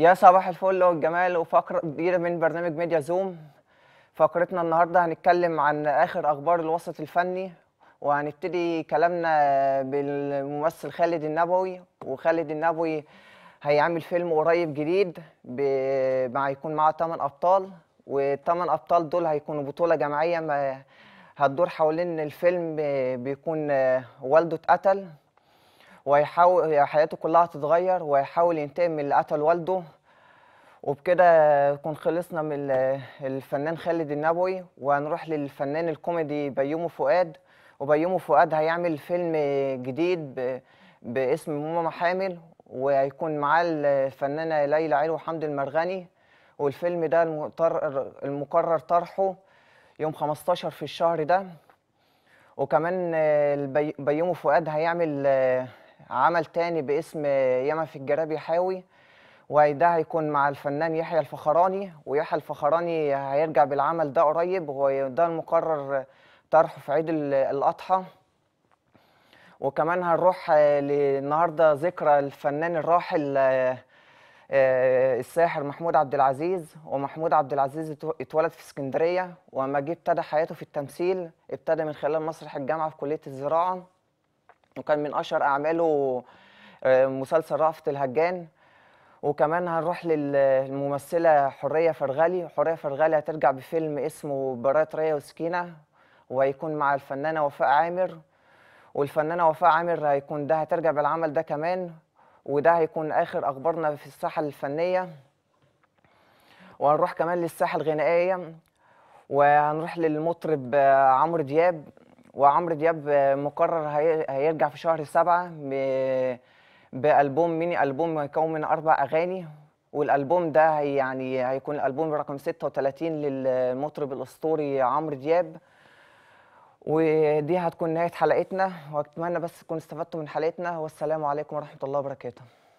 يا صباح الفل والجمال وفقرة جديدة من برنامج ميديا زوم فقرتنا النهاردة هنتكلم عن آخر أخبار الوسط الفني وهنبتدي كلامنا بالممثل خالد النبوي وخالد النبوي هيعمل فيلم قريب جديد مع يكون معاه 8 أبطال والثمان أبطال دول هيكونوا بطولة جماعية ما هتدور حوالين الفيلم بيكون والده اتقتل وهيحاول حياته كلها هتتغير وهيحاول ينتقم من اللي قتل والده وبكده نكون خلصنا من الفنان خالد النبوي وهنروح للفنان الكوميدي بيومو فؤاد وبيومو فؤاد هيعمل فيلم جديد باسم ماما حامل وهيكون معاه الفنانه ليلى علو وحمد المرغني والفيلم ده المقرر طرحه يوم 15 في الشهر ده وكمان بيومو فؤاد هيعمل عمل تاني باسم ياما في الجرابي حاوي وده هيكون مع الفنان يحيى الفخراني ويحيى الفخراني هيرجع بالعمل ده قريب وده المقرر طرحه في عيد الأضحى وكمان هنروح النهارده آه، ذكرى الفنان الراحل آه، آه، الساحر محمود عبد العزيز ومحمود عبد العزيز اتولد في اسكندريه وما جه ابتدى حياته في التمثيل ابتدى من خلال مسرح الجامعه في كليه الزراعه وكان من اشهر اعماله آه، مسلسل رأفت الهجان وكمان هنروح للممثله حريه فرغلي حريه فرغلي هترجع بفيلم اسمه برات ريا وسكينه وهيكون مع الفنانه وفاء عامر والفنانه وفاء عامر هيكون ده هترجع بالعمل ده كمان وده هيكون اخر اخبارنا في الساحه الفنيه وهنروح كمان للساحه الغنائيه وهنروح للمطرب آه، عمرو دياب وعمرو دياب مقرر هيرجع في شهر سبعة بألبوم ميني ألبوم هيكون من أربع أغاني والألبوم ده هي يعني هيكون الألبوم رقم 36 للمطرب الأسطوري عمرو دياب ودي هتكون نهاية حلقتنا وأتمنى بس تكونوا استفدتوا من حلقتنا والسلام عليكم ورحمة الله وبركاته